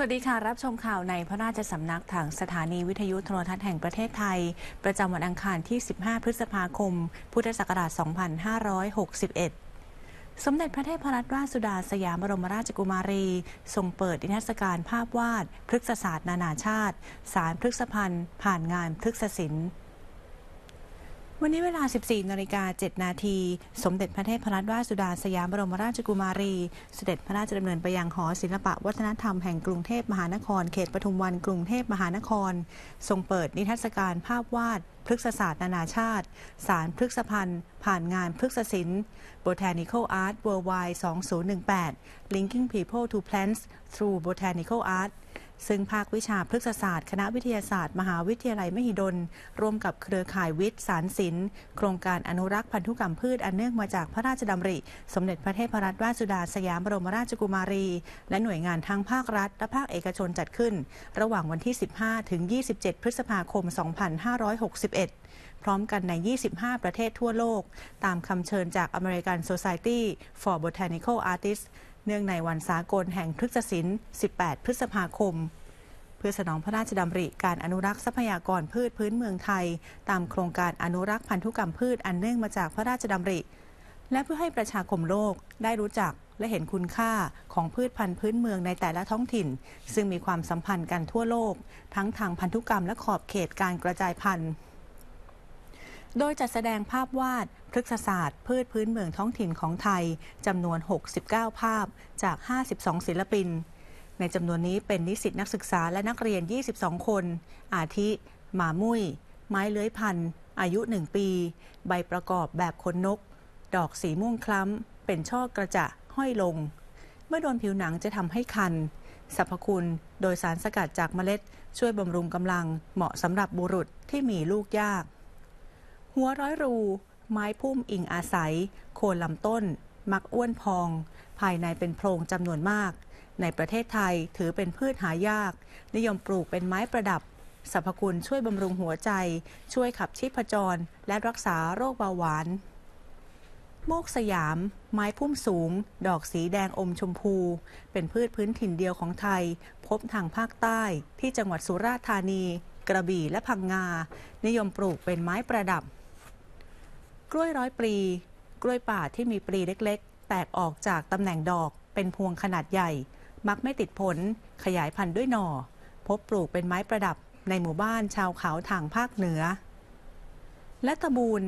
สวัสดีค่ะรับชมข่าวในพระราชสำนักทางสถานีวิทยุโทรทัศน์แห่งประเทศไทยประจำวันอังคารที่ 15 พฤษภาคม พุทธศักราช 2561 สมเด็จพระเทพรัตนราชสุดาสยามบรมราชกุมารี ทรงเปิดนิทรรศการภาพวาด พฤกษศาสตร์นานาชาติ สารพฤกษพันธ์ผ่านงานพฤกษศิลป์วันนี้เวลา 14นาฬิกา7นาทีสมเด็จพระเทพรัตนราชสุดาสยามบรมราชกุมารีเสด็จพระราชดำเนินไปยังหอศิลปะวัฒนธรรมแห่งกรุงเทพมหานครเขตปทุมวันกรุงเทพมหานครทรงเปิดนิทรรศการภาพวาดพฤกษศาสตร์นานาชาติสารพฤกษพันธ์ผ่านงานพฤกษศิลป์ Botanical Art Worldwide 2018 Linking People to Plants through Botanical Art ซึ่งภาควิชาพฤกษศาสตร์ คณะวิทยาศาสตร์มหาวิทยาลัยมหิดล ร่วมกับเครือข่ายวิทย์สารสินโครงการอนุรักษ์พันธุกรรมพืชอันเนื่องมาจากพระราชดำริ สมเด็จพระเทพรัตนราชสุดาสยามบรมราชกุมารี และหน่วยงานทางภาครัฐและภาคเอกชนจัดขึ้น ระหว่างวันที่ 15 ถึง 27 พฤษภาคม 2561 พร้อมกันใน 25 ประเทศทั่วโลก ตามคำเชิญจาก American Society for Botanical Artists เนื่องในวันสากลแห่งพฤกษศิลป์18 พฤษภาคม เพื่อสนองพระราชดำริการอนุรักษ์ทรัพยากรพืชพื้นเมืองไทย ตามโครงการอนุรักษ์พันธุกรรมพืชอันเนื่องมาจากพระราชดำริ และเพื่อให้ประชาคมโลกได้รู้จักและเห็นคุณค่าของพืชพันธุ์พื้นเมืองในแต่ละท้องถิ่น ซึ่งมีความสัมพันธ์กันทั่วโลก ทั้งทางพันธุกรรมและขอบเขตการกระจายพันธุ์โดยจัดแสดงภาพวาดพฤกษศาสตร์ พืชพื้นเมืองท้องถิ่นของไทยจำนวน 69 ภาพจาก 52 ศิลปิน ในจำนวนนี้เป็นนิสิตนักศึกษาและนักเรียน 22 คน อาทิ หมามุ้ยไม้เลื้อยพันธุ์ อายุ 1 ปี ใบประกอบแบบขนนก ดอกสีม่วงคล้ำ เป็นช่อกระจะห้อยลง เมื่อโดนผิวหนังจะทำให้คัน สรรพคุณโดยสารสกัดจากเมล็ดช่วยบำรุงกำลัง เหมาะสำหรับบุรุษที่มีลูกยากหัวร้อยรู ไม้พุ่มอิงอาศัย โคนลำต้น มักอ้วนพอง ภายในเป็นโพรงจำนวนมาก ในประเทศไทยถือเป็นพืชหายาก นิยมปลูกเป็นไม้ประดับ สรรพคุณช่วยบำรุงหัวใจ ช่วยขับชีพจร และรักษาโรคเบาหวาน โมกสยาม ไม้พุ่มสูง ดอกสีแดงอมชมพู เป็นพืชพื้นถิ่นเดียวของไทย พบทางภาคใต้ ที่จังหวัดสุราษฎร์ธานี กระบี่และพังงา นิยมปลูกเป็นไม้ประดับกล้วยร้อยปลีกล้วยป่าที่มีปลีเล็กๆ แตกออกจากตำแหน่งดอกเป็นพวงขนาดใหญ่ มักไม่ติดผล ขยายพันธุ์ด้วยหน่อ พบปลูกเป็นไม้ประดับในหมู่บ้านชาวเขาทางภาคเหนือ และตะบูน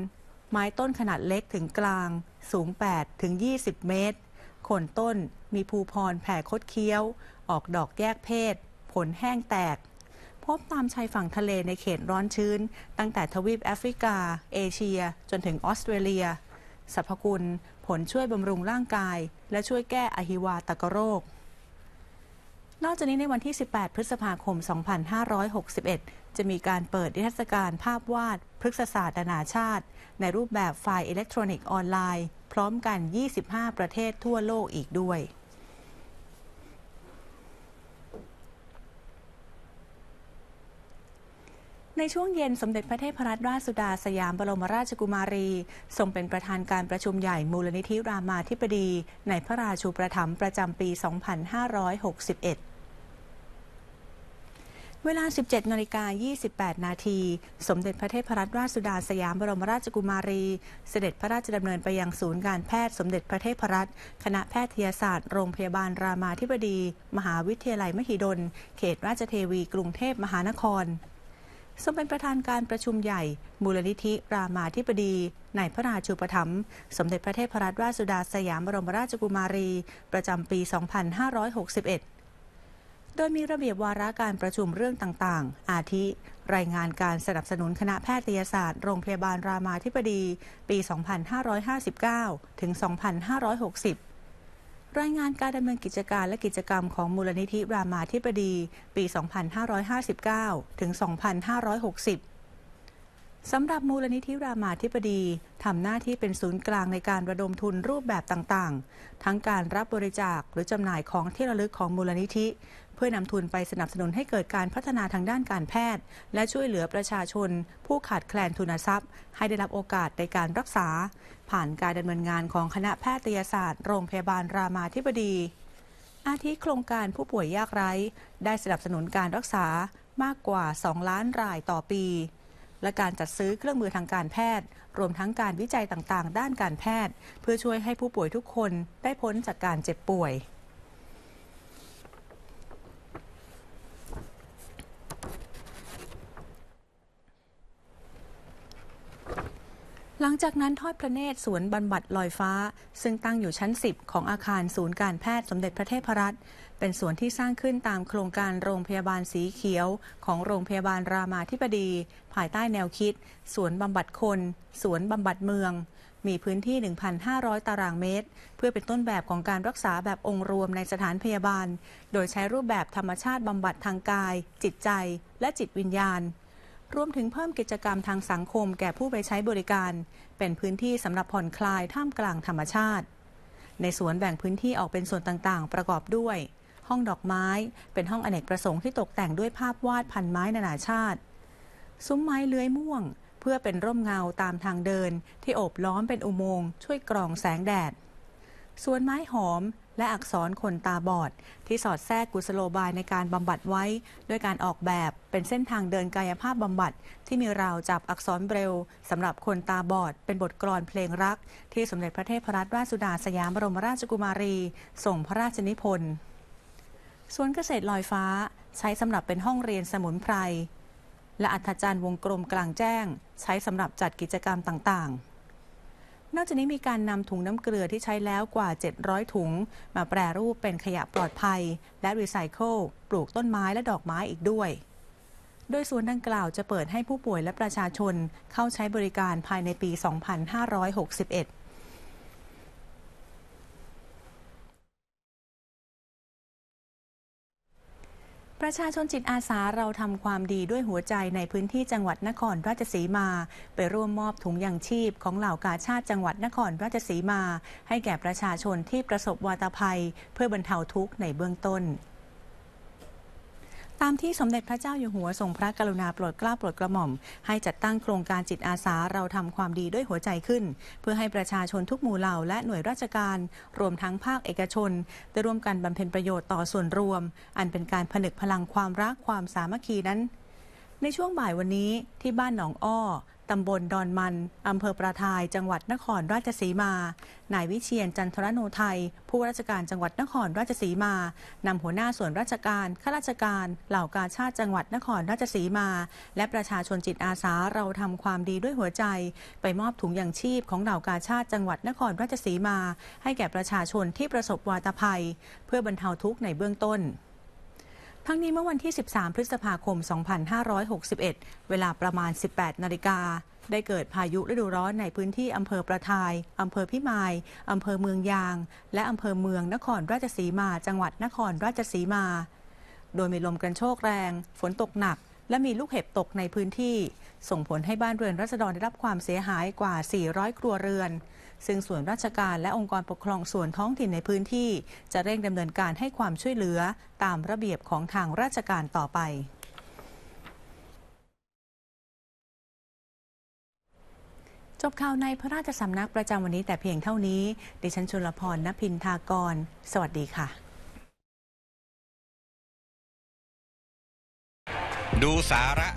ไม้ต้นขนาดเล็กถึงกลาง สูง 8 ถึง 20 เมตร ขนต้นมีภูพรแผ่คดเคี้ยว ออกดอกแยกเพศ ผลแห้งแตกพบตามชายฝั่งทะเลในเขตร้อนชื้นตั้งแต่ทวีปแอฟริกา เอเชีย จนถึงออสเตรเลีย สรรพคุณผลช่วยบำรุงร่างกาย และช่วยแก้อหิวาตกโรคนอกจากนี้ในวันที่ 18 พฤษภาคม 2561 จะมีการเปิดนิทรรศการภาพวาด พฤกษศาสตร์นานาชาติ ในรูปแบบไฟล์อิเล็กทรอนิกส์ออนไลน์ พร้อมกัน 25 ประเทศทั่วโลกอีกด้วยในช่วงเย็น สมเด็จพระเทพรัตนราชสุดาสยามบรมราชกุมารีทรงเป็นประธานการประชุมใหญ่มูลนิธิรามาธิบดีในพระราชูประถมประจำปี 2561 เวลา 17นาฬิกา 28 นาทีสมเด็จพระเทพรัตนราชสุดาสยามบรมราชกุมารี เสด็จพระราชดำเนินไปยังศูนย์การแพทย์สมเด็จพระเทพรัตน์คณะแพทยศาสตร์โรงพยาบาลรามาธิบดี มหาวิทยาลัยมหิดล เขตราชเทวีกรุงเทพมหานครทรงเป็นประธานการประชุมใหญ่ มูลนิธิรามาธิบดี ในพระราชูปถัมภ์สมเด็จพระเทพรัตนราชสุดาสยามบรมราชกุมารี ประจำปี 2561 โดยมีระเบียบวาระการประชุมเรื่องต่างๆ อาทิ รายงานการสนับสนุนคณะแพทยศาสตร์โรงพยาบาลรามาธิบดีปี 2559 ถึง 2560รายงานการดำเนินกิจการและกิจกรรมของมูลนิธิรามาธิบดี ปี 2559 ถึง 2560 สำหรับมูลนิธิรามาธิบดีทำหน้าที่เป็นศูนย์กลางในการระดมทุนรูปแบบต่างๆ ทั้งการรับบริจาคหรือจำหน่ายของที่ระลึกของมูลนิธิพื่อนำทุนไปสนับสนุนให้เกิดการพัฒนาทางด้านการแพทย์ และช่วยเหลือประชาชนผู้ขาดแคลนทุนทรัพย์ ให้ได้รับโอกาสในการรักษา ผ่านการดำเนินงานของคณะแพทยศาสตร์โรงพยาบาลรามาธิบดี อาทิโครงการผู้ป่วยยากไร้ ได้สนับสนุนการรักษามากกว่า 2 ล้านรายต่อปี และการจัดซื้อเครื่องมือทางการแพทย์ รวมทั้งการวิจัยต่างๆ ด้านการแพทย์ เพื่อช่วยให้ผู้ป่วยทุกคนได้พ้นจากการเจ็บป่วยหลังจากนั้นทอดพระเนตรสวนบรรบัดลอยฟ้า ซึ่งตั้งอยู่ชั้น 10 ของอาคารศูนย์การแพทย์สมเด็จพระเทพรัตน์เป็นสวนที่สร้างขึ้นตามโครงการโรงพยาบาลสีเขียว ของโรงพยาบาลรามาธิบดีภายใต้แนวคิด สวนบำบัดคน สวนบำบัดเมือง มีพื้นที่ 1,500 ตารางเมตร เพื่อเป็นต้นแบบของการรักษาแบบองค์รวมในสถานพยาบาล โดยใช้รูปแบบธรรมชาติบำบัดทางกาย จิตใจและจิตวิญญาณรวมถึงเพิ่มกิจกรรมทางสังคมแก่ผู้ไปใช้บริการ เป็นพื้นที่สำหรับผ่อนคลายท่ามกลางธรรมชาติ ในสวนแบ่งพื้นที่ออกเป็นส่วนต่างๆ ประกอบด้วย ห้องดอกไม้เป็นห้องอเนกประสงค์ที่ตกแต่งด้วยภาพวาดพันไม้นานาชาติ ซุ้มไม้เลื้อยม่วง เพื่อเป็นร่มเงาตามทางเดิน ที่โอบล้อมเป็นอุโมงค์ช่วยกรองแสงแดดสวนไม้หอมและ อักษรคนตาบอด ที่สอดแทรกกุศโลบายในการบำบัดไว้ด้วยการออกแบบเป็นเส้นทางเดินกายภาพบำบัด ที่มีราวจับอักษรเบรลสำหรับคนตาบอด เป็นบทกลอนเพลงรัก ที่สมเด็จพระเทพรัตนราชสุดาสยามบรมราชกุมารีส่งพระราชนิพนธ์สวนเกษตรลอยฟ้าใช้สำหรับเป็นห้องเรียนสมุนไพร และอัธจารย์วงกลมกลางแจ้ง ใช้สำหรับจัดกิจกรรมต่าง ๆนอกจากนี้มีการนำถุงน้ำเกลือที่ใช้แล้วกว่า 700 ถุง มาแปรรูปเป็นขยะปลอดภัย และรีไซเคิลปลูกต้นไม้และดอกไม้อีกด้วย โดยสวนดังกล่าวจะเปิดให้ผู้ป่วยและประชาชน เข้าใช้บริการภายในปี 2561ประชาชนจิตอาสาเราทำความดีด้วยหัวใจในพื้นที่จังหวัดนครราชสีมา ไปร่วมมอบถุงยางชีพของเหล่ากาชาติจังหวัดนครราชสีมาให้แก่ประชาชนที่ประสบวาตภัยเพื่อบรรเทาทุกข์ในเบื้องต้นตามที่สมเด็จพระเจ้าอยู่หัวทรงพระกรุณาโปรดเกล้าโปรดกระหม่อม ให้จัดตั้งโครงการจิตอาสาเราทำความดีด้วยหัวใจขึ้น เพื่อให้ประชาชนทุกหมู่เหล่าและหน่วยราชการ รวมทั้งภาคเอกชนได้ร่วมกันบำเพ็ญประโยชน์ต่อส่วนรวม อันเป็นการผนึกพลังความรักความสามัคคีนั้น ในช่วงบ่ายวันนี้ที่บ้านหนองอ้อตำบลดอนมันอำเภอประทายจังหวัดนครราชสีมานายวิเชียนจันทรโนไทยผู้ราชการจังหวัดนครราชสีมานำหัวหน้าส่วนราชการข้าราชการเหล่ากาชาติจังหวัดนครราชสีมา และประชาชนจิตอาสาเราทำความดีด้วยหัวใจไปมอบถุงยางชีพของเหล่ากาชาติจังหวัดนครราชสีมา ให้แก่ประชาชนที่ประสบวาตภัย เพื่อบรรเทาทุกข์ในเบื้องต้นทั้งนี้เมื่อวันที่ 13 พฤษภาคม 2561 เวลาประมาณ 18 นาฬิกา ได้เกิดพายุฤดูร้อนในพื้นที่อำเภอประทาย อำเภอพิมาย อำเภอเมืองยาง และอำเภอเมืองนครราชสีมา จังหวัดนครราชสีมา โดยมีลมกระโชกแรง ฝนตกหนัก และมีลูกเห็บตกในพื้นที่ส่งผลให้บ้านเรือนรัษฎรได้รับความเสียหายกว่า 400 ครัวเรือน ซึ่งส่วนราชการและองค์กรปกครองส่วนท้องถิ่นในพื้นที่จะเร่งดำเนินการให้ความช่วยเหลือตามระเบียบของทางราชการต่อไป จบข่าวในพระราชสำนักประจำวันนี้แต่เพียงเท่านี้ ดิฉันชลพรณพินทากร สวัสดีค่ะ ดูสาระ